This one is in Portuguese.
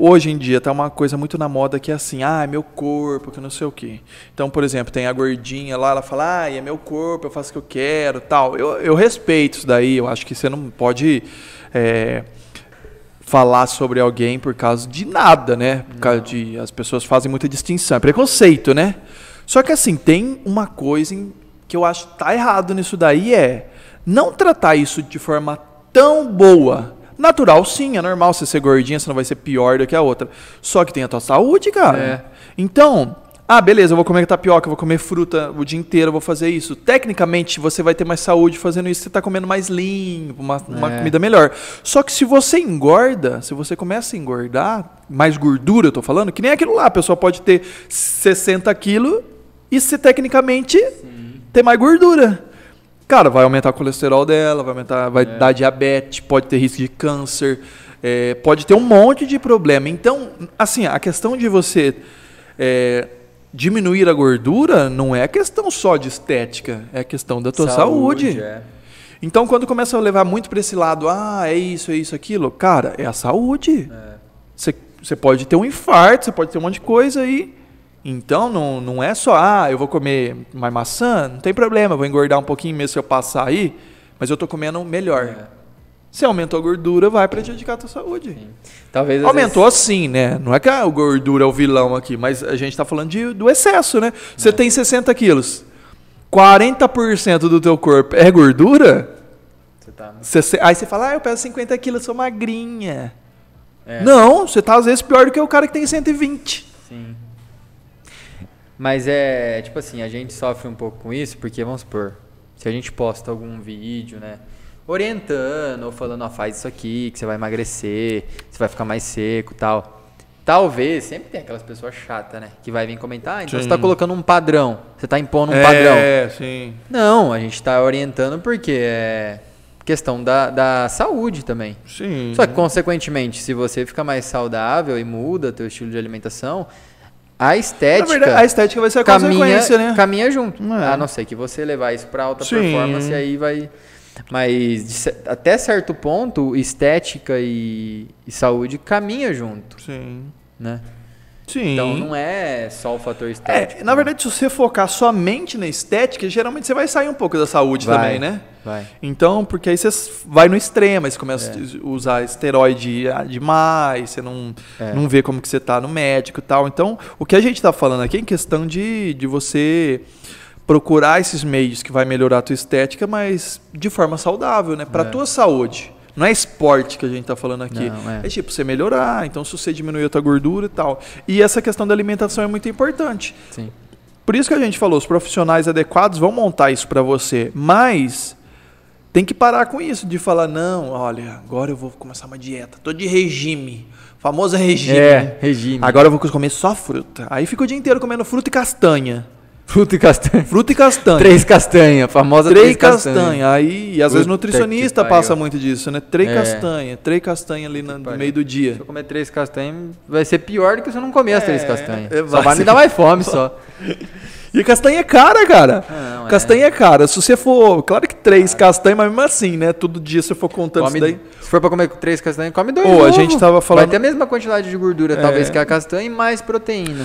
Hoje em dia tá uma coisa muito na moda que é assim, ah, é meu corpo, que não sei o quê. Então, por exemplo, tem a gordinha lá, ela fala, ah, é meu corpo, eu faço o que eu quero, tal. Eu, eu respeito isso daí, eu acho que você não pode é, falar sobre alguém por causa de nada, né? Por causa de, as pessoas fazem muita distinção, é preconceito, né? Só que assim, tem uma coisa em, que eu acho que tá errado nisso daí, é não tratar isso de forma tão boa Natural, sim, é normal você ser gordinha, você não vai ser pior do que a outra. Só que tem a tua saúde, cara. É. Então, ah, beleza, eu vou comer tapioca, eu vou comer fruta o dia inteiro, eu vou fazer isso. Tecnicamente, você vai ter mais saúde fazendo isso, você está comendo mais limpo, uma, é. uma, comida melhor. Só que se você engorda, se você começa a engordar, mais gordura eu tô falando, que nem aquilo lá, a pessoa pode ter 60 quilos e se tecnicamente Sim. ter mais gordura. Cara, vai aumentar o colesterol dela, vai aumentar, vai é. dar diabetes, pode ter risco de câncer, é, pode ter um monte de problema. Então, assim, a questão de você é, diminuir a gordura não é questão só de estética, é questão da tua saúde. saúde. É. Então, quando começa a levar muito para esse lado, ah, é isso, é isso, aquilo, cara, é a saúde. É. Você pode ter um infarto, você pode ter um monte de coisa e então não, não é só, ah, eu vou comer mais maçã, não tem problema, vou engordar um pouquinho mesmo se eu passar aí, mas eu tô comendo melhor. É. Se aumentou a gordura, vai prejudicar a tua saúde. Sim. Talvez aumentou vezes... né? Não é que a ah, gordura é o vilão aqui, mas a gente está falando de, do excesso, né? Você é. tem 60 quilos, 40% do teu corpo é gordura. Você tá... aí você fala, ah, eu peso 50 quilos, sou magrinha. É. Não, você tá às vezes pior do que o cara que tem 120. Sim. Mas é, tipo assim, a gente sofre um pouco com isso, porque vamos supor, se a gente posta algum vídeo, né? Orientando ou falando, ó, faz isso aqui, que você vai emagrecer, você vai ficar mais seco tal. Talvez, sempre tem aquelas pessoas chatas, né? Que vai vir comentar, ah, então sim. você tá colocando um padrão, você tá impondo um é, padrão. É, sim. Não, a gente tá orientando porque é questão da, da saúde também. Sim. Só que, consequentemente, se você fica mais saudável e muda teu estilo de alimentação, a estética. Verdade, a estética vai ser a caminha, né? Caminha junto. É. A não ser que você levar isso para alta Sim. performance, aí vai. Mas de, até certo ponto, estética e, e saúde caminha junto. Sim. Né? Então, Sim. Então não é só o fator é, estético. É, na né? verdade, se você focar somente na estética, geralmente você vai sair um pouco da saúde vai, também, né? Vai. Então, porque aí você vai no extremo, aí você começa é. a usar esteroide ah, demais, você não, é. não vê como que você está no médico e tal. Então, o que a gente está falando aqui é em questão de, de você procurar esses meios que vai melhorar a tua estética, mas de forma saudável, né? Para é. tua saúde. Não é esporte que a gente está falando aqui. Não, é. é. tipo você melhorar, então se você diminuir a tua gordura e tal. E essa questão da alimentação é muito importante. Sim. Por isso que a gente falou, os profissionais adequados vão montar isso para você, mas tem que parar com isso de falar não, olha, agora eu vou começar uma dieta, tô de regime. Famosa regime. É, regime. Agora eu vou comer só fruta. Aí fica o dia inteiro comendo fruta e castanha. Fruta e castanha. Fruta e castanha. Três castanha, famosa três, três castanha. castanha. Aí, às Fruta vezes, nutricionista passa muito disso, né? Três é. castanha, três castanha ali no, no meio do dia. Se eu comer três castanhas, vai ser pior do que se eu não comer é, as três é, castanhas. É, só vai me dar mais fome só. E castanha é cara, cara. Não, é. castanha é. é. cara. Se você for. Claro que três castanhas, mas mesmo assim, né? Todo dia se você for contando come, isso daí. Se for pra comer três castanhas, come dois. Pô, a gente tava falando. Vai ter a mesma quantidade de gordura, é. talvez, que a castanha e mais proteína.